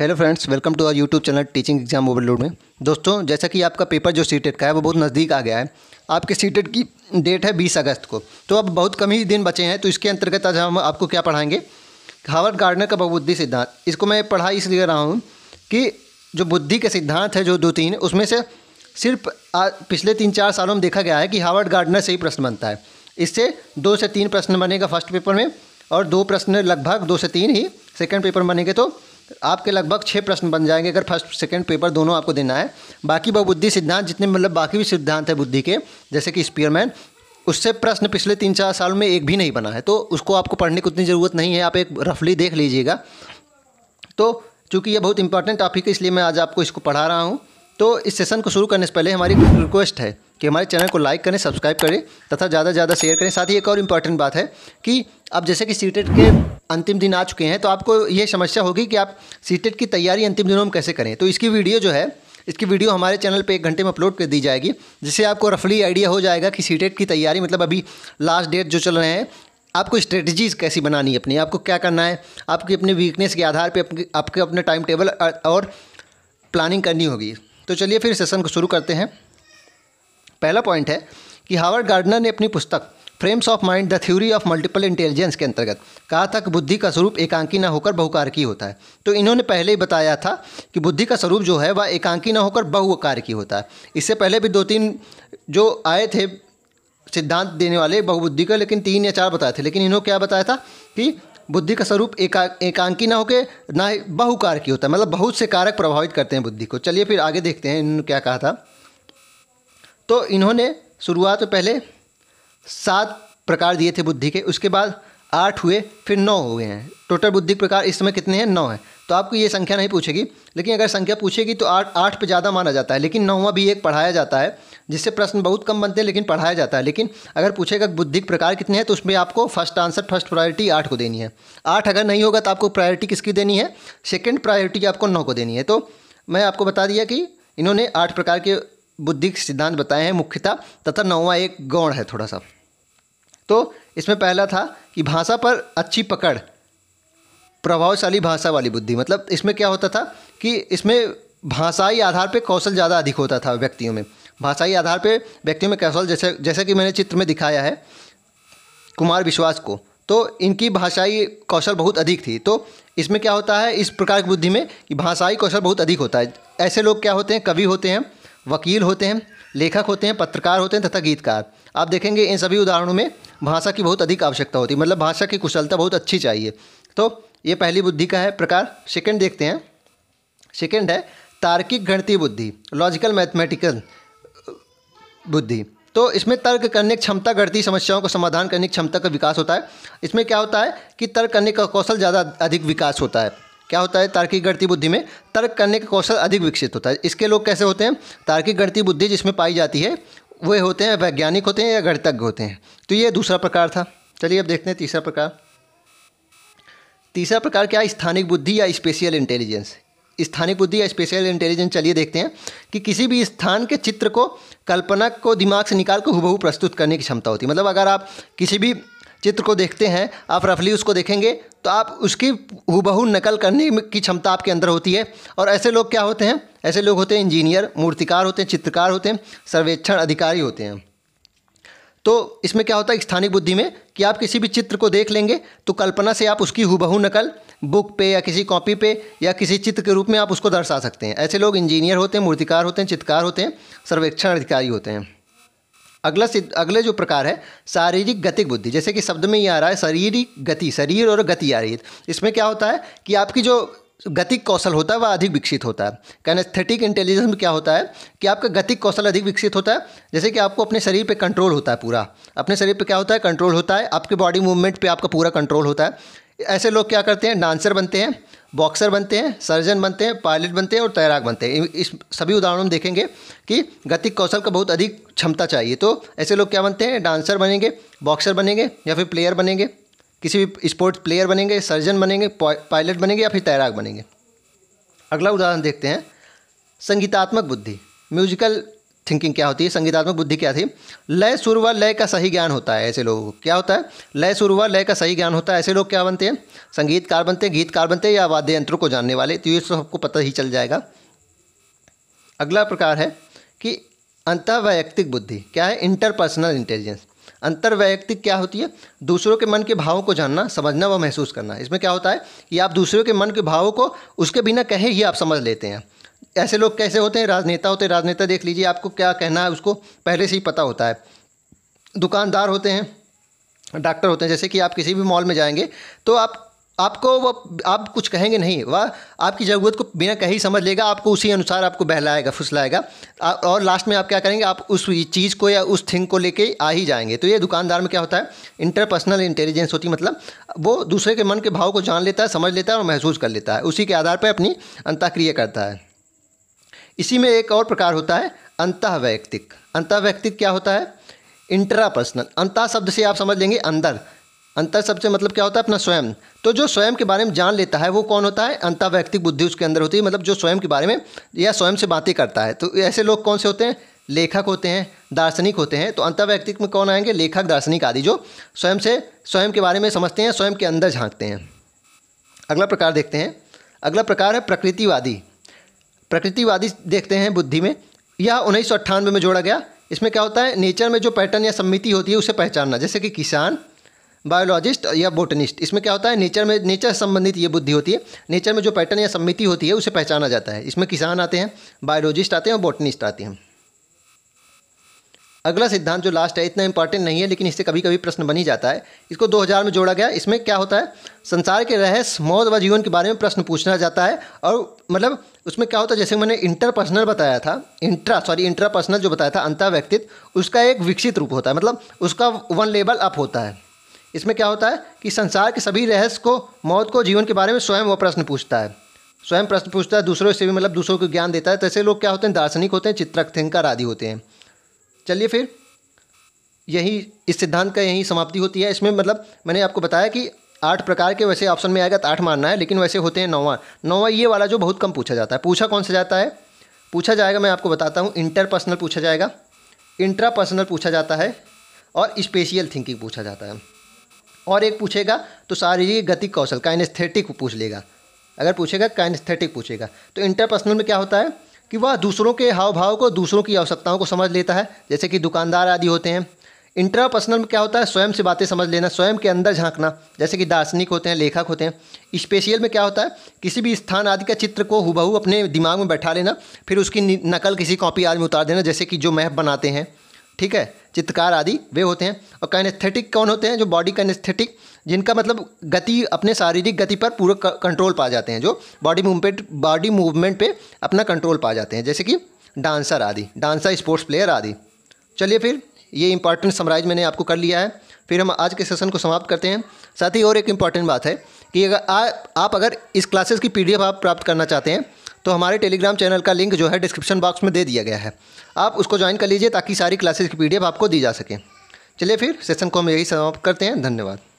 hello friends welcome to our YouTube channel teaching exam overload में दोस्तों जैसा कि आपका पेपर जो सीटेट का है वो बहुत नज़दीक आ गया है आपके सीटेट की डेट है 20 अगस्त को तो अब बहुत कम ही दिन बचे हैं तो इसके अंतर्गत आज हम आपको क्या पढ़ाएंगे हावर्ड गार्डनर का बहुबुद्धि सिद्धांत इसको मैं पढ़ा इसलिए रहा हूँ कि जो बुद्धि के सिद्धांत है जो दो तीन उसमें से सिर्फ आ, पिछले तीन चार सालों में देखा गया है कि हावर्ड गार्डनर से ही प्रश्न बनता है इससे दो से तीन प्रश्न बनेगा फर्स्ट पेपर में और दो प्रश्न लगभग दो से तीन ही सेकेंड पेपर बनेंगे तो आपके लगभग छः प्रश्न बन जाएंगे अगर फर्स्ट सेकंड पेपर दोनों आपको देना है बाकी बहुबुद्धि सिद्धांत जितने मतलब बाकी भी सिद्धांत है बुद्धि के जैसे कि स्पीयरमैन उससे प्रश्न पिछले तीन चार साल में एक भी नहीं बना है तो उसको आपको पढ़ने की उतनी ज़रूरत नहीं है आप एक रफली देख लीजिएगा तो चूँकि ये बहुत इंपॉर्टेंट टॉपिक है इसलिए मैं आज आपको इसको पढ़ा रहा हूँ तो इस सेशन को शुरू करने से पहले हमारी रिक्वेस्ट है कि हमारे चैनल को लाइक करें सब्सक्राइब करें तथा ज़्यादा से ज़्यादा शेयर करें साथ ही एक और इम्पॉर्टेंट बात है कि अब जैसे कि सीटेट के अंतिम दिन आ चुके हैं तो आपको ये समस्या होगी कि आप सीटेट की तैयारी अंतिम दिनों में कैसे करें तो इसकी वीडियो जो है इसकी वीडियो हमारे चैनल पे एक घंटे में अपलोड कर दी जाएगी जिससे आपको रफली आइडिया हो जाएगा कि सीटेट की तैयारी मतलब अभी लास्ट डेट जो चल रहे हैं आपको स्ट्रेटजीज कैसी बनानी है अपनी आपको क्या करना है आपकी अपनी वीकनेस के आधार पर आपके अपने टाइम टेबल और प्लानिंग करनी होगी तो चलिए फिर सेशन को शुरू करते हैं पहला पॉइंट है कि हावर्ड गार्डनर ने अपनी पुस्तक frames of mind the theory of multiple intelligence के अंतर्गत कहा था कि बुद्धि का स्वरूप एकांकी ना होकर बहुकार की होता है तो इन्होंने पहले ही बताया था कि बुद्धि का स्वरूप जो है वह एकांकी ना होकर बहुकार की होता है इससे पहले भी दो तीन जो आए थे सिद्धांत देने वाले बहुबुद्धि का लेकिन तीन या चार बताए थे लेकिन इन्होंने क्या बताया था कि बुद्धि का स्वरूप एका एकांकी ना होके ना बहुकार की होता है मतलब बहुत से कारक प्रभावित करते हैं बुद्धि को चलिए फिर आगे देखते हैं इन्होंने क्या कहा था तो इन्होंने शुरुआत में पहले सात प्रकार दिए थे बुद्धि के उसके बाद आठ हुए फिर नौ हुए हैं टोटल बुद्धि प्रकार इस समय कितने हैं नौ हैं तो आपको ये संख्या नहीं पूछेगी लेकिन अगर संख्या पूछेगी तो आठ आठ पे ज़्यादा माना जाता है लेकिन नौवा भी एक पढ़ाया जाता है जिससे प्रश्न बहुत कम बनते हैं लेकिन पढ़ाया जाता है लेकिन अगर पूछेगा बुद्धिक प्रकार कितने हैं तो उसमें आपको फर्स्ट आंसर फर्स्ट प्रायोरिटी आठ को देनी है आठ अगर नहीं होगा तो आपको प्रायोरिटी किसकी देनी है सेकेंड प्रायोरिटी आपको नौ को देनी है तो मैं आपको बता दिया कि इन्होंने आठ प्रकार के बुद्धिक सिद्धांत बताए हैं मुख्यतः तथा नौवा एक गौण है थोड़ा सा तो इसमें पहला था कि भाषा पर अच्छी पकड़ प्रभावशाली भाषा वाली बुद्धि मतलब इसमें क्या होता था कि इसमें भाषाई आधार पर कौशल ज़्यादा अधिक होता था व्यक्तियों में भाषाई आधार पर व्यक्तियों में कौशल जैसे जैसा कि मैंने चित्र में दिखाया है कुमार विश्वास को तो इनकी भाषाई कौशल बहुत अधिक थी तो इसमें क्या होता है इस प्रकार की बुद्धि में कि भाषाई कौशल बहुत अधिक होता है ऐसे लोग क्या होते हैं कवि होते हैं वकील होते हैं लेखक होते हैं पत्रकार होते हैं तथा गीतकार आप देखेंगे इन सभी उदाहरणों में भाषा की बहुत अधिक आवश्यकता होती है मतलब भाषा की कुशलता बहुत अच्छी चाहिए तो ये पहली बुद्धि का है प्रकार सेकंड देखते हैं सेकंड है तार्किक गणती बुद्धि लॉजिकल मैथमेटिकल बुद्धि तो इसमें तर्क करने की क्षमता गणितीय समस्याओं को समाधान करने की क्षमता का विकास होता है इसमें क्या होता है कि तर्क करने का कौशल ज़्यादा अधिक विकास होता है क्या होता है तार्किक गणती बुद्धि में तर्क करने का कौशल अधिक विकसित होता है इसके लोग कैसे होते हैं तार्किक गणती बुद्धि जिसमें पाई जाती है वे होते हैं वैज्ञानिक होते हैं या गणितज्ञ होते हैं तो ये दूसरा प्रकार था चलिए अब देखते हैं तीसरा प्रकार तीसरा प्रकार क्या है स्थानिक बुद्धि या स्पेशियल इंटेलिजेंस स्थानिक बुद्धि या स्पेशल इंटेलिजेंस चलिए देखते हैं कि किसी भी स्थान के चित्र को कल्पना को दिमाग से निकाल कर हुबहू प्रस्तुत करने की क्षमता होती है मतलब अगर आप किसी भी चित्र को देखते हैं आप रफली उसको देखेंगे तो आप उसकी हुबहू नकल करने की क्षमता आपके अंदर होती है और ऐसे लोग क्या होते हैं ऐसे लोग होते हैं इंजीनियर मूर्तिकार होते हैं चित्रकार होते हैं सर्वेक्षण अधिकारी होते हैं तो इसमें क्या होता है स्थानिक बुद्धि में कि आप किसी भी चित्र को देख लेंगे तो कल्पना से आप उसकी हुबहू नकल बुक पे या किसी कॉपी पे या किसी चित्र के रूप में आप उसको दर्शा सकते हैं ऐसे लोग इंजीनियर होते हैं मूर्तिकार होते हैं चित्रकार होते हैं सर्वेक्षण अधिकारी होते हैं अगला अगले जो प्रकार है शारीरिक गतिक बुद्धि जैसे कि शब्द में ये आ रहा है शारीरिक गति शरीर और गति आ रही है इसमें क्या होता है कि आपकी जो गतिक कौशल होता है वह अधिक विकसित होता है कैनेस्थेटिक इंटेलिजेंस में क्या होता है कि आपका गतिक कौशल अधिक विकसित होता है जैसे कि आपको अपने शरीर पे कंट्रोल होता है पूरा अपने शरीर पे क्या होता है कंट्रोल होता है आपके बॉडी मूवमेंट पे आपका पूरा कंट्रोल होता है ऐसे लोग क्या करते हैं डांसर बनते हैं बॉक्सर बनते हैं सर्जन बनते हैं पायलट बनते हैं और तैराक बनते हैं इस सभी उदाहरणों में देखेंगे कि गतिक कौशल का बहुत अधिक क्षमता चाहिए तो ऐसे लोग क्या बनते हैं डांसर बनेंगे बॉक्सर बनेंगे या फिर प्लेयर बनेंगे किसी भी स्पोर्ट्स प्लेयर बनेंगे सर्जन बनेंगे पायलट बनेंगे या फिर तैराक बनेंगे अगला उदाहरण देखते हैं संगीतात्मक बुद्धि म्यूजिकल थिंकिंग क्या होती है संगीतात्मक बुद्धि क्या थी लय सुर व लय का सही ज्ञान होता है ऐसे लोगों को क्या होता है लय सुर व लय का सही ज्ञान होता है ऐसे लोग क्या बनते हैं संगीतकार बनते हैं गीतकार बनते हैं या वाद्य यंत्रों को जानने वाले तो ये सबको पता ही चल जाएगा अगला प्रकार है कि अंतः वैयक्तिक बुद्धि क्या है इंटरपर्सनल इंटेलिजेंस अंतर्वैयक्तिक क्या होती है दूसरों के मन के भावों को जानना समझना व महसूस करना इसमें क्या होता है कि आप दूसरों के मन के भावों को उसके बिना कहे ही आप समझ लेते हैं ऐसे लोग कैसे होते हैं राजनेता होते हैं राजनेता देख लीजिए आपको क्या कहना है उसको पहले से ही पता होता है दुकानदार होते हैं डॉक्टर होते हैं जैसे कि आप किसी भी मॉल में जाएंगे तो आप आपको वह आप कुछ कहेंगे नहीं वह आपकी ज़रूरत को बिना कहीं समझ लेगा आपको उसी अनुसार आपको बहलाएगा फुसलाएगा और लास्ट में आप क्या करेंगे आप उस चीज़ को या उस थिंग को लेके आ ही जाएंगे तो ये दुकानदार में क्या होता है इंटरपर्सनल इंटेलिजेंस होती है मतलब वो दूसरे के मन के भाव को जान लेता है समझ लेता है और महसूस कर लेता है उसी के आधार पर अपनी अंताक्रिया करता है इसी में एक और प्रकार होता है अंतःवैयक्तिक अंतःवैयक्तिक क्या होता है इंट्रापर्सनल अंतः शब्द से आप समझ लेंगे अंदर अंतर सबसे मतलब क्या होता है अपना स्वयं तो जो स्वयं के बारे में जान लेता है वो कौन होता है अंतर बुद्धि उसके अंदर होती है मतलब जो स्वयं के बारे में या स्वयं से बातें करता है तो ऐसे लोग कौन से होते हैं लेखक होते हैं दार्शनिक होते हैं तो अंतर्वैयक्तिक में कौन आएंगे लेखक दार्शनिक आदि जो स्वयं से स्वयं के बारे में समझते हैं स्वयं के अंदर झांकते हैं अगला प्रकार देखते हैं अगला प्रकार है प्रकृतिवादी प्रकृतिवादी देखते हैं बुद्धि में यह उन्नीस में जोड़ा गया इसमें क्या होता है नेचर में जो पैटर्न या सम्मिति होती है उसे पहचानना जैसे कि किसान बायोलॉजिस्ट या बोटनिस्ट इसमें क्या होता है नेचर में नेचर संबंधित ये बुद्धि होती है नेचर में जो पैटर्न या सम्मिति होती है उसे पहचाना जाता है इसमें किसान आते हैं बायोलॉजिस्ट आते हैं और बोटनिस्ट आते हैं अगला सिद्धांत जो लास्ट है इतना इंपॉर्टेंट नहीं है लेकिन इससे कभी कभी प्रश्न बनी जाता है इसको 2000 में जोड़ा गया इसमें क्या होता है संसार के रहस्य मौत व जीवन के बारे में प्रश्न पूछना जाता है और मतलब उसमें क्या होता है जैसे मैंने इंटरपर्सनल बताया था इंट्रा सॉरी इंट्रापर्सनल जो बताया था अंतर व्यक्तित्व उसका एक विकसित रूप होता है मतलब उसका वन लेवल अप होता है इसमें क्या होता है कि संसार के सभी रहस्य को मौत को जीवन के बारे में स्वयं वह प्रश्न पूछता है स्वयं प्रश्न पूछता है दूसरों से भी मतलब दूसरों को ज्ञान देता है तो ऐसे लोग क्या होते हैं दार्शनिक होते हैं चित्रक थिंकर आदि होते हैं चलिए फिर यही इस सिद्धांत का यही समाप्ति होती है इसमें मतलब मैंने आपको बताया कि आठ प्रकार के वैसे ऑप्शन में आएगा तो आठ मानना है लेकिन वैसे होते हैं नौवा नौवा ये वाला जो बहुत कम पूछा जाता है पूछा कौन सा जाता है पूछा जाएगा मैं आपको बताता हूँ इंटरपर्सनल पूछा जाएगा इंट्रा पर्सनल पूछा जाता है और स्पेशियल थिंकिंग पूछा जाता है और एक पूछेगा तो शारीरिक गति कौशल काइनेस्थेटिक पूछ लेगा अगर पूछेगा काइनेस्थेटिक पूछेगा तो इंटरपर्सनल में क्या होता है कि वह दूसरों के हाव भाव को दूसरों की आवश्यकताओं को समझ लेता है जैसे कि दुकानदार आदि होते हैं इंटरपर्सनल में क्या होता है स्वयं से बातें समझ लेना स्वयं के अंदर झांकना जैसे कि दार्शनिक होते हैं लेखक होते हैं स्पेशियल में क्या होता है किसी भी स्थान आदि का चित्र को हुबहू अपने दिमाग में बैठा लेना फिर उसकी नकल किसी कॉपी आदि में उतार देना जैसे कि जो मैप बनाते हैं ठीक है चित्रकार आदि वे होते हैं और कैनेस्थेटिक कौन होते हैं जो बॉडी कैनेस्थेटिक जिनका मतलब गति अपने शारीरिक गति पर पूरा कंट्रोल पा जाते हैं जो बॉडी मूवमेंट बॉडी मूवमेंट पे अपना कंट्रोल पा जाते हैं जैसे कि डांसर आदि डांसर स्पोर्ट्स प्लेयर आदि चलिए फिर ये इंपॉर्टेंट समराइज मैंने आपको कर लिया है फिर हम आज के सेशन को समाप्त करते हैं साथ ही और एक इम्पॉर्टेंट बात है कि अगर आप अगर इस क्लासेस की पी आप प्राप्त करना चाहते हैं तो हमारे टेलीग्राम चैनल का लिंक जो है डिस्क्रिप्शन बॉक्स में दे दिया गया है आप उसको ज्वाइन कर लीजिए ताकि सारी क्लासेस की पीडीएफ आपको दी जा सके चलिए फिर सेशन को हम यही समाप्त करते हैं धन्यवाद